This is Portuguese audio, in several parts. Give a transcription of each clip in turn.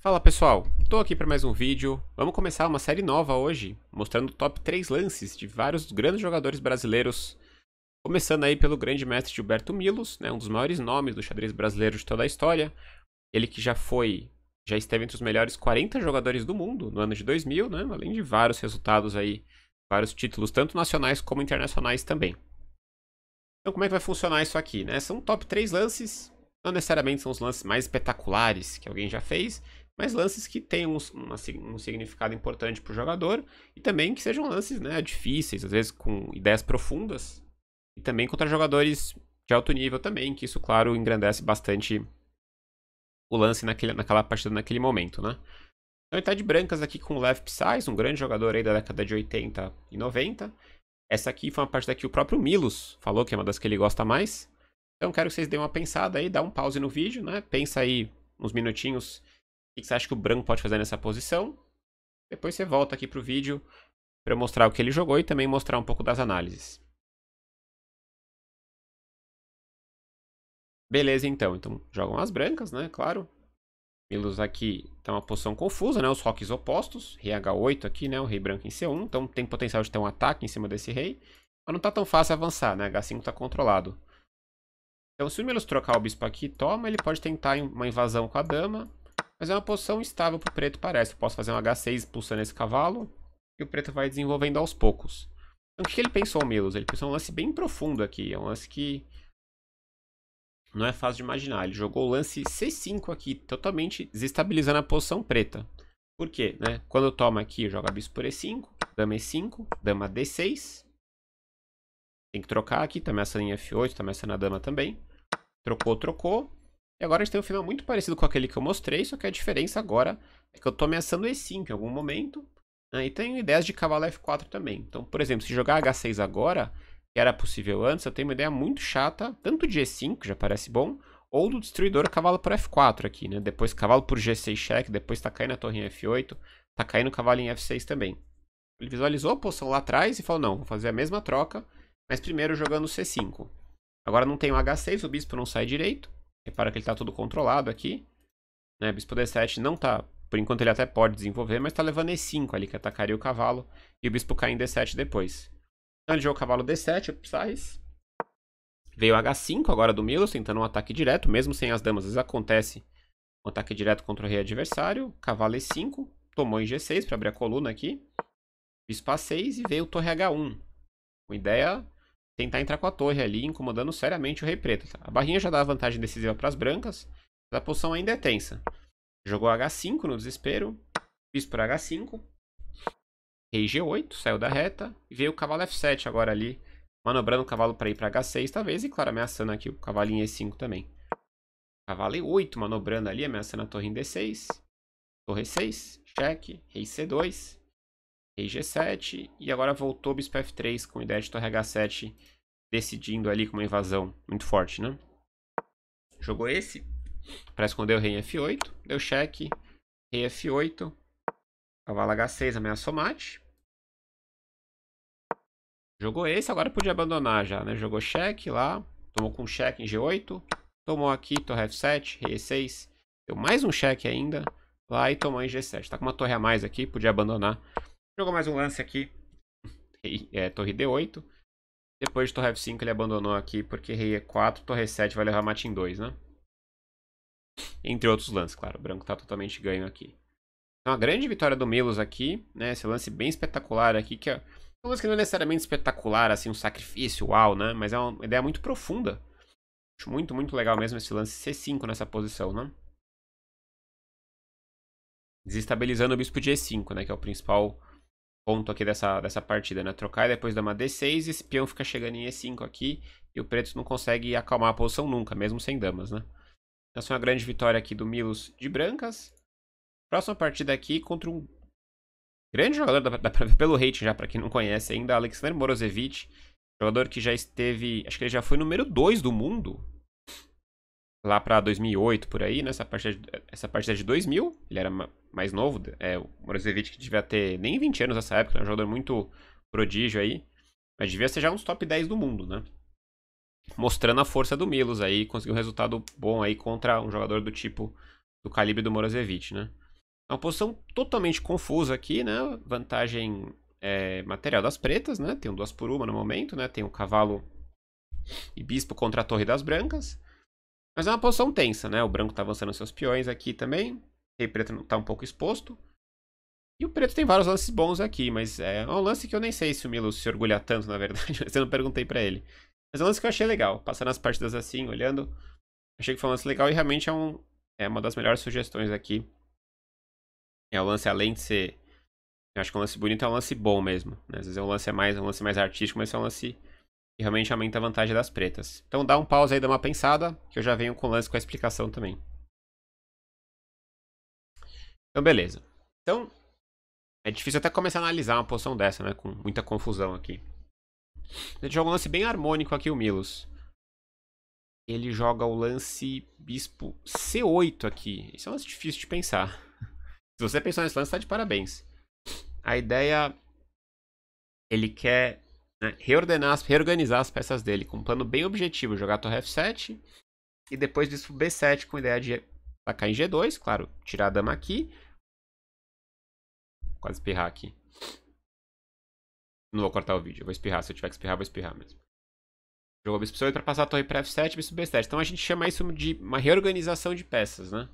Fala pessoal, estou aqui para mais um vídeo. Vamos começar uma série nova hoje, mostrando o top 3 lances de vários grandes jogadores brasileiros. Começando aí pelo grande mestre Gilberto Milos, né, um dos maiores nomes do xadrez brasileiro de toda a história. Ele que já foi, já esteve entre os melhores 40 jogadores do mundo no ano de 2000, né, além de vários resultados aí, vários títulos, tanto nacionais como internacionais também. Então como é que vai funcionar isso aqui, né? São top 3 lances, não necessariamente são os lances mais espetaculares que alguém já fez, mas lances que tenham um, um, um significado importante para o jogador e também que sejam lances né, difíceis, às vezes com ideias profundas e também contra jogadores de alto nível também, que isso, claro, engrandece bastante o lance naquele, naquela partida naquele momento, né? Então ele tá de brancas aqui com o Lev Psais, um grande jogador aí da década de 80 e 90. Essa aqui foi uma partida que o próprio Milos falou que é uma das que ele gosta mais. Então quero que vocês deem uma pensada aí, dá um pause no vídeo, né? Pensa aí uns minutinhos que você acha que o branco pode fazer nessa posição. Depois você volta aqui para o vídeo para mostrar o que ele jogou e também mostrar um pouco das análises. Beleza, então. Então, jogam as brancas, né? Claro. Milos aqui tá uma posição confusa, né? Os roques opostos. Rei H8 aqui, né? O rei branco em C1. Então, tem potencial de ter um ataque em cima desse rei. Mas não tá tão fácil avançar, né? H5 tá controlado. Então, se o Milos trocar o bispo aqui toma, ele pode tentar uma invasão com a dama. Mas é uma posição estável para o preto, parece. Eu posso fazer um H6 pulsando esse cavalo. E o preto vai desenvolvendo aos poucos. Então, o que ele pensou, Milos? Ele pensou um lance bem profundo aqui. É um lance que não é fácil de imaginar. Ele jogou o lance C5 aqui, totalmente desestabilizando a posição preta. Por quê? Né? Quando toma aqui, joga bispo por E5, dama E5, dama D6. Tem que trocar aqui, tá ameaçando em F8, tá ameaçando a dama também. Trocou, trocou. E agora a gente tem um final muito parecido com aquele que eu mostrei, só que a diferença agora é que eu estou ameaçando E5 em algum momento. Né? E tenho ideias de cavalo F4 também. Então, por exemplo, se jogar H6 agora, que era possível antes, eu tenho uma ideia muito chata, tanto de E5, que já parece bom, ou do destruidor cavalo para F4 aqui, né? Depois cavalo por G6 cheque, depois tá caindo a torre em F8, tá caindo o cavalo em F6 também. Ele visualizou a posição lá atrás e falou, não, vou fazer a mesma troca, mas primeiro jogando C5. Agora não tem o H6, o bispo não sai direito, Repara que ele está todo controlado aqui. Né? Bispo D7 não está... Por enquanto ele até pode desenvolver, mas está levando E5 ali, que atacaria o cavalo. E o bispo cai em D7 depois. Então ele jogou o cavalo D7, Psys. Veio H5 agora do Milos, tentando um ataque direto. Mesmo sem as damas, às vezes acontece um ataque direto contra o rei adversário. Cavalo E5, tomou em G6 para abrir a coluna aqui. Bispo A6 e veio torre H1. Uma ideia tentar entrar com a torre ali, incomodando seriamente o rei preto. Tá? A barrinha já dá vantagem decisiva para as brancas, mas a posição ainda é tensa. Jogou H5 no desespero, fiz por H5, rei G8, saiu da reta, e veio o cavalo F7 agora ali, manobrando o cavalo para ir para H6 talvez, e claro, ameaçando aqui o cavalinho E5 também. Cavalo E8 manobrando ali, ameaçando a torre em D6, torre 6, cheque, rei C2, G7 e agora voltou bispo F3 com ideia de torre H7 decidindo ali com uma invasão muito forte, né? Jogou esse para esconder o rei em F8, deu cheque, rei F8, cavalo H6 ameaçou mate. Jogou esse, agora podia abandonar já, né? Jogou cheque lá, tomou com cheque em G8, tomou aqui, torre F7, rei E6, deu mais um cheque ainda, lá e tomou em G7. Tá com uma torre a mais aqui, podia abandonar Jogou mais um lance aqui. É, torre D8. Depois de torre F5 ele abandonou aqui porque rei E4, torre E7 vai levar mate em 2, né? Entre outros lances, claro. O branco tá totalmente ganho aqui. Então a grande vitória do Milos aqui, né? Esse lance bem espetacular aqui, que é um lance que não é necessariamente espetacular, assim, um sacrifício, uau, né? Mas é uma ideia muito profunda. Acho muito, muito legal mesmo esse lance C5 nessa posição, né? Desestabilizando o bispo de E5, né? Que é o principal ponto aqui dessa, dessa partida, né? Trocar e depois dar uma D6, esse peão fica chegando em E5 aqui, e o preto não consegue acalmar a posição nunca, mesmo sem damas, né? Então, essa assim, é uma grande vitória aqui do Milos de brancas. Próxima partida aqui contra um grande jogador, dá, pra ver pelo rating já, pra quem não conhece ainda, Alexander Morozevic, jogador que já esteve, acho que ele já foi número 2 do mundo, lá para 2008 por aí, né? Essa parte, é de, essa parte é de 2000, ele era mais novo, é, o Brozovic que devia ter nem 20 anos nessa época, né? um jogador muito prodígio aí, mas devia ser já uns top 10 do mundo, né? Mostrando a força do Milos aí, conseguiu um resultado bom aí contra um jogador do tipo do calibre do Morozevic, né? É uma posição totalmente confusa aqui, né? Vantagem é, material das pretas, né? Tem um duas por uma no momento, né? Tem o um cavalo e bispo contra a torre das brancas. Mas é uma posição tensa, né? O branco tá avançando seus peões aqui também. Rei preto tá um pouco exposto. E o preto tem vários lances bons aqui, mas é um lance que eu nem sei se o Milo se orgulha tanto, na verdade. Mas eu não perguntei para ele. Mas é um lance que eu achei legal. Passando as partidas assim, olhando. Achei que foi um lance legal e realmente é, um, é uma das melhores sugestões aqui. É o lance, além de ser... Eu acho que é um lance bonito, é um lance bom mesmo. Né? Às vezes é um lance mais, é um lance mais artístico, mas é um lance e realmente aumenta a vantagem das pretas. Então dá um pause aí, dá uma pensada, que eu já venho com o lance com a explicação também. Então beleza. Então, é difícil até começar a analisar uma poção dessa, né? Com muita confusão aqui. Ele joga um lance bem harmônico aqui, o Milos. Ele joga o lance bispo C8 aqui. Isso é um lance difícil de pensar. Se você pensou nesse lance, tá de parabéns. A ideia... Ele quer né? Reordenar, as, reorganizar as peças dele com um plano bem objetivo, jogar torre F7 e depois disso B7 com ideia de atacar em G2, claro, tirar a dama aqui. Quase espirrar aqui. Não vou cortar o vídeo, vou espirrar, se eu tiver que espirrar, vou espirrar mesmo. Jogou bispo C8 para passar a torre para F7, bispo B7. Então a gente chama isso de uma reorganização de peças, né?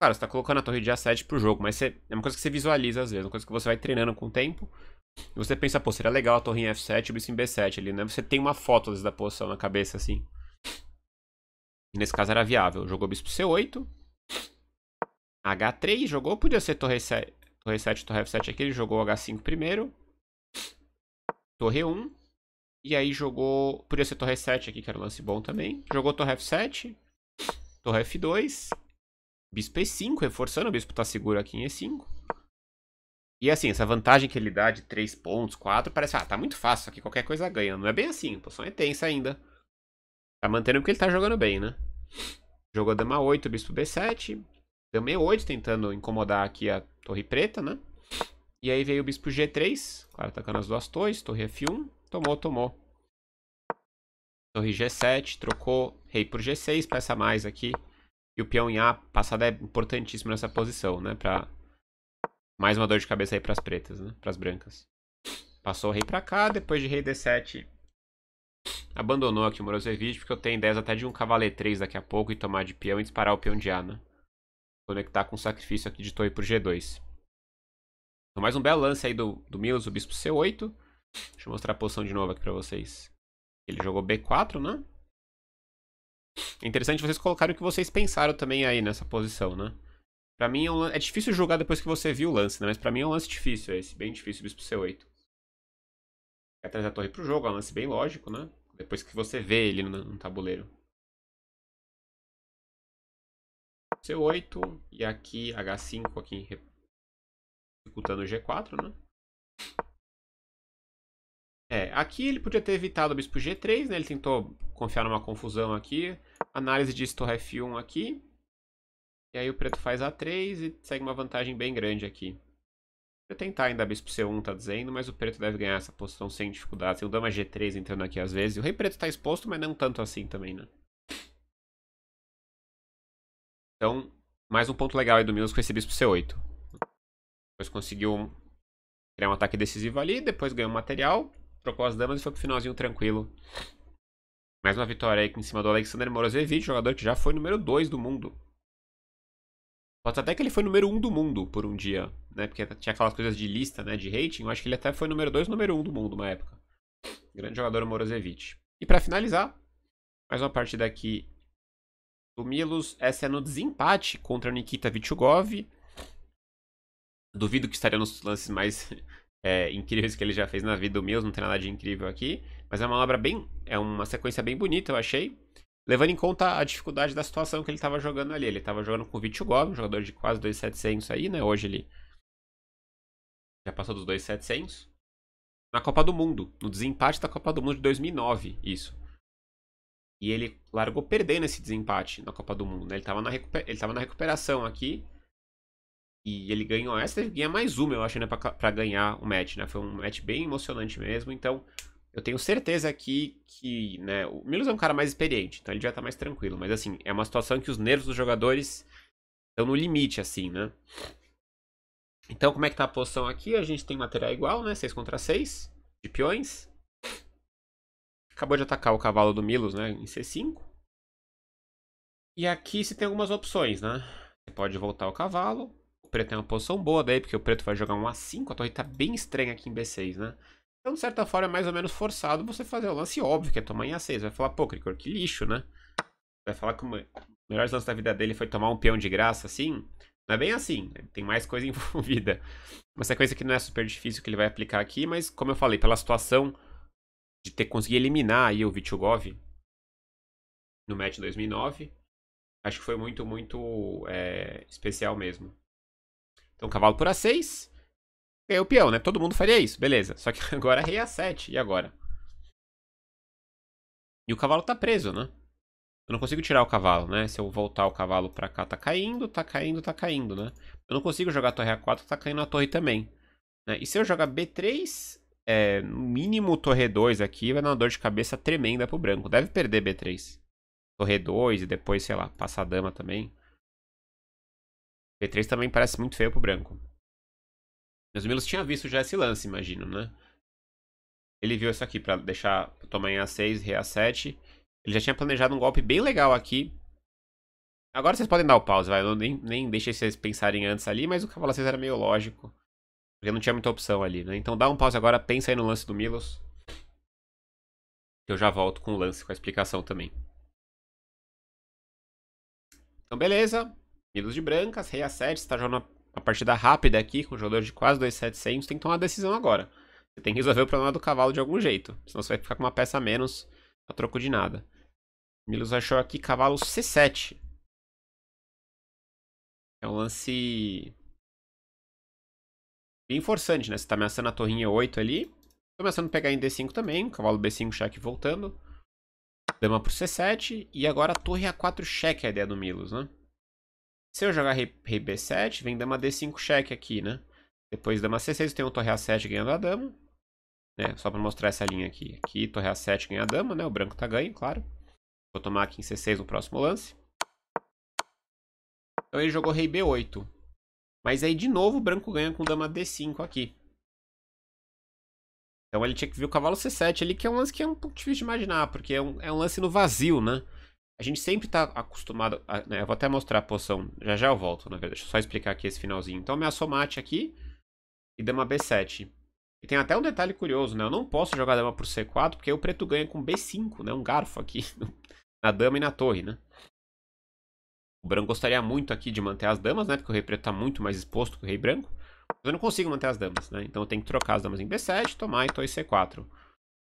Claro, você está colocando a torre de A7 pro jogo, mas você, é uma coisa que você visualiza às vezes, uma coisa que você vai treinando com o tempo. Você pensa, pô, seria legal a torre em F7 e o bicho em B7 ali, né? Você tem uma foto da posição na cabeça, assim. Nesse caso era viável. Jogou bispo C8. H3 jogou. Podia ser torre, C... torre 7, torre F7 aqui. Ele jogou H5 primeiro. Torre 1. E aí jogou... Podia ser torre 7 aqui, que era um lance bom também. Jogou torre F7. Torre F2. Bispo E5, reforçando. O bispo tá seguro aqui em E5. E assim, essa vantagem que ele dá de 3 pontos, 4, parece, ah, tá muito fácil, aqui qualquer coisa ganha. Não é bem assim, a posição é tensa ainda. Tá mantendo porque ele tá jogando bem, né? Jogou a dama 8, bispo b7. Dama e8 tentando incomodar aqui a torre preta, né? E aí veio o bispo g3, claro, atacando as duas torres, torre f1, tomou, tomou. Torre g7, trocou rei por g6, peça mais aqui. E o peão em A, passada é importantíssimo nessa posição, né? Pra mais uma dor de cabeça aí pras pretas, né? Pras brancas. Passou o rei pra cá, depois de rei d7. Abandonou aqui o Morozevich, porque eu tenho 10 até de um cavaleiro 3 daqui a pouco e tomar de peão e disparar o peão de A, né? Conectar com o sacrifício aqui de torre pro G2. Então, mais um belo lance aí do, do Milos, o bispo C8. Deixa eu mostrar a posição de novo aqui pra vocês. Ele jogou B4, né? É interessante vocês colocarem o que vocês pensaram também aí nessa posição, né? Pra mim é, um, é, difícil jogar depois que você viu o lance, né? Mas pra mim é um lance difícil esse, bem difícil o bispo C8. Quer trazer a torre pro jogo, é um lance bem lógico, né? Depois que você vê ele no, no tabuleiro. C8 e aqui H5 aqui executando o G4, né? É, aqui ele podia ter evitado o bispo G3, né? Ele tentou confiar numa confusão aqui. Análise de torre F1 aqui. E aí o preto faz A3 e segue uma vantagem bem grande aqui. Vou tentar ainda bispo C1, tá dizendo, mas o preto deve ganhar essa posição sem dificuldade. Tem o dama G3 entrando aqui às vezes. O rei preto tá exposto, mas não tanto assim também, né? Então, mais um ponto legal aí do Milos com esse bispo C8. Depois conseguiu criar um ataque decisivo ali, depois ganhou material, trocou as damas e foi pro finalzinho tranquilo. Mais uma vitória aí em cima do Alexander Morozevich, jogador que já foi número 2 do mundo. Pode até que ele foi número 1 um do mundo por um dia, né? Porque tinha aquelas coisas de lista, né? De rating. Eu acho que ele até foi número 2 número 1 um do mundo uma época. Grande jogador Morozevic. E para finalizar, mais uma partida aqui do Milos. Essa é no desempate contra Nikita Vichugov. Duvido que estaria nos lances mais é, incríveis que ele já fez na vida. do Milos não tem nada de incrível aqui. Mas é uma obra bem. É uma sequência bem bonita, eu achei. Levando em conta a dificuldade da situação que ele estava jogando ali. Ele estava jogando com o Vitigov, um jogador de quase 2.700 aí, né? Hoje ele já passou dos 2.700. Na Copa do Mundo, no desempate da Copa do Mundo de 2009, isso. E ele largou perdendo esse desempate na Copa do Mundo, né? Ele estava na, ele na recuperação aqui. E ele ganhou essa, e ganha mais uma, eu acho, né? Para pra ganhar o match, né? Foi um match bem emocionante mesmo, então... Eu tenho certeza aqui que, né, o Milos é um cara mais experiente, então ele já tá mais tranquilo. Mas, assim, é uma situação que os nervos dos jogadores estão no limite, assim, né? Então, como é que tá a posição aqui? A gente tem material igual, né? 6 contra 6 de peões. Acabou de atacar o cavalo do Milos, né? Em C5. E aqui você tem algumas opções, né? Você pode voltar o cavalo. O preto tem é uma posição boa daí, porque o preto vai jogar um A5. A torre tá bem estranha aqui em B6, né? Então, de certa forma, é mais ou menos forçado você fazer o lance óbvio, que é tomar em A6. Vai falar, pô, Cricor, que lixo, né? Vai falar que o melhor lance da vida dele foi tomar um peão de graça, assim. Não é bem assim, né? tem mais coisa envolvida. Uma é sequência que não é super difícil que ele vai aplicar aqui, mas como eu falei, pela situação de ter conseguido eliminar aí o Vichugov no match 2009, acho que foi muito, muito é, especial mesmo. Então, cavalo por A6. Ganhei é o peão, né? Todo mundo faria isso, beleza. Só que agora rei A7, e agora? E o cavalo tá preso, né? Eu não consigo tirar o cavalo, né? Se eu voltar o cavalo pra cá, tá caindo, tá caindo, tá caindo, né? Eu não consigo jogar a torre A4, tá caindo a torre também. Né? E se eu jogar B3, é, no mínimo torre 2 aqui, vai dar uma dor de cabeça tremenda pro branco. Deve perder B3. Torre 2 e depois, sei lá, passa a dama também. B3 também parece muito feio pro branco. Mas o Milos tinha visto já esse lance, imagino, né? Ele viu isso aqui para deixar tomar em A6, Rei A7. Ele já tinha planejado um golpe bem legal aqui. Agora vocês podem dar o pause, vai. Eu nem, nem deixei vocês pensarem antes ali, mas o cavalo a6 era meio lógico. Porque não tinha muita opção ali, né? Então dá um pause agora, pensa aí no lance do Milos. Que eu já volto com o lance, com a explicação também. Então beleza. Milos de brancas, rei a7, está jogando uma partida rápida aqui, com um jogador de quase 2,700, tem que tomar uma decisão agora. Você tem que resolver o problema do cavalo de algum jeito, senão você vai ficar com uma peça a menos a troco de nada. Milos achou aqui cavalo C7. É um lance bem forçante, né? Você tá ameaçando a torrinha 8 ali. Tô ameaçando pegar em D5 também, cavalo B5 cheque voltando. Dama pro C7 e agora torre A4 cheque é a ideia do Milos, né? Se eu jogar rei, rei B7, vem dama D5 cheque aqui, né? Depois dama C6, eu tenho um torre A7 ganhando a dama. Né? Só pra mostrar essa linha aqui. Aqui, torre A7 ganha a dama, né? O branco tá ganho, claro. Vou tomar aqui em C6 no próximo lance. Então ele jogou rei B8. Mas aí, de novo, o branco ganha com dama D5 aqui. Então ele tinha que vir o cavalo C7 ali, que é um lance que é um pouco difícil de imaginar, porque é um, é um lance no vazio, né? A gente sempre tá acostumado. A, né, eu vou até mostrar a poção. Já já eu volto, na verdade. Deixa eu só explicar aqui esse finalzinho. Então, minha somate aqui e dama B7. E tem até um detalhe curioso, né? Eu não posso jogar dama por C4, porque o preto ganha com B5, né? Um garfo aqui. na dama e na torre, né? O branco gostaria muito aqui de manter as damas, né? Porque o rei preto tá muito mais exposto que o rei branco. Mas eu não consigo manter as damas, né? Então eu tenho que trocar as damas em B7, tomar e torre C4.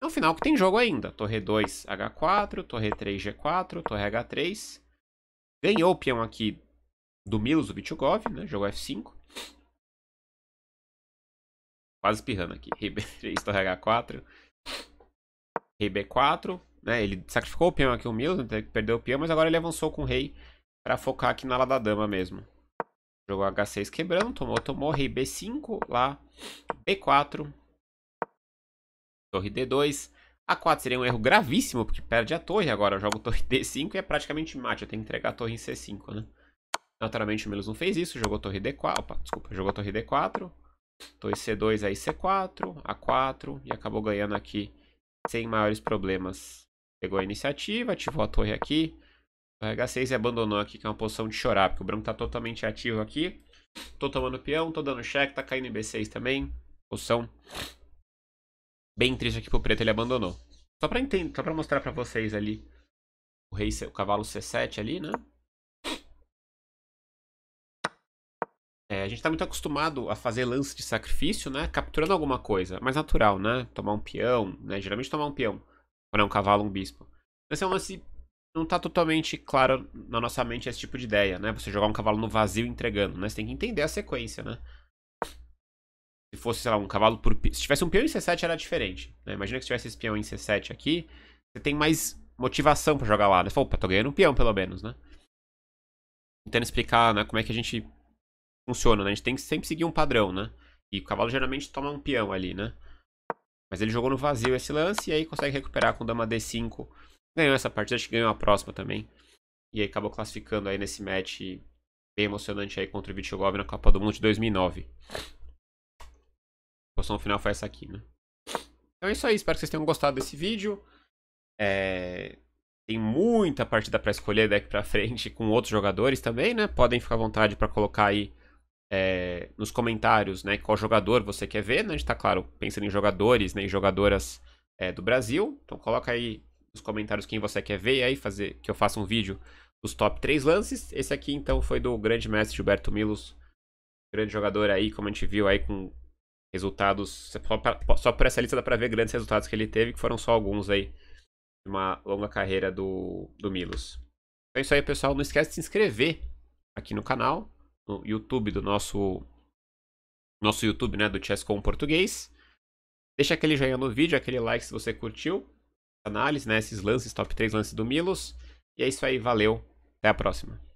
É um final que tem jogo ainda. Torre 2, H4, Torre 3, G4, Torre H3. Ganhou o peão aqui do Milos, o Vichugov, né? Jogou F5. Quase pirrando aqui. Rei B3, Torre H4. Rei B4. Né? Ele sacrificou o peão aqui, o Milos, né? perdeu o peão, mas agora ele avançou com o rei para focar aqui na ala da dama mesmo. Jogou H6 quebrando, tomou, tomou, rei B5, lá, B4, torre D2. A4 seria um erro gravíssimo, porque perde a torre agora. Eu jogo torre D5 e é praticamente mate. Eu tenho que entregar a torre em C5, né? Naturalmente o Melos não fez isso, jogou torre D4. Opa, desculpa, jogou torre D4. Torre C2 aí C4, A4 e acabou ganhando aqui sem maiores problemas. Pegou a iniciativa, ativou a torre aqui. O H6 e abandonou aqui, que é uma posição de chorar, porque o branco tá totalmente ativo aqui. Tô tomando peão, tô dando cheque, tá caindo em B6 também. Posição Bem triste aqui pro preto, ele abandonou. Só pra, entender, só pra mostrar pra vocês ali. O rei, o cavalo C7 ali, né? É, a gente tá muito acostumado a fazer lance de sacrifício, né? Capturando alguma coisa. Mais natural, né? Tomar um peão, né? Geralmente tomar um peão. Quando é um cavalo, um bispo. Esse é um lance... Não tá totalmente claro na nossa mente esse tipo de ideia, né? Você jogar um cavalo no vazio entregando, né? Você tem que entender a sequência, né? fosse, sei lá, um cavalo por... Se tivesse um peão em C7 era diferente, né? Imagina que se tivesse esse peão em C7 aqui, você tem mais motivação para jogar lá, né? Você fala, opa, tô ganhando um peão pelo menos, né? Tentando explicar, né, como é que a gente funciona, né? A gente tem que sempre seguir um padrão, né? E o cavalo geralmente toma um peão ali, né? Mas ele jogou no vazio esse lance e aí consegue recuperar com dama D5. Ganhou essa partida, acho que ganhou a próxima também. E aí acabou classificando aí nesse match bem emocionante aí contra o Vitigov na Copa do Mundo de 2009 posição final foi essa aqui, né? Então é isso aí, espero que vocês tenham gostado desse vídeo. É... Tem muita partida para escolher daqui para frente com outros jogadores também, né? Podem ficar à vontade para colocar aí é... nos comentários, né? Qual jogador você quer ver, né? A gente tá, claro, pensando em jogadores, né? jogadoras é, do Brasil. Então coloca aí nos comentários quem você quer ver e aí fazer que eu faça um vídeo dos top 3 lances. Esse aqui, então, foi do grande mestre Gilberto Milos. Grande jogador aí, como a gente viu aí com resultados. Só, pra, só por essa lista dá pra ver grandes resultados que ele teve, que foram só alguns aí. De uma longa carreira do, do Milos. Então é isso aí, pessoal. Não esquece de se inscrever aqui no canal, no YouTube do nosso. Nosso YouTube, né? Do Chess com Português. Deixa aquele joinha no vídeo, aquele like se você curtiu. Análise, né? Esses lances, top 3 lances do Milos. E é isso aí, valeu. Até a próxima.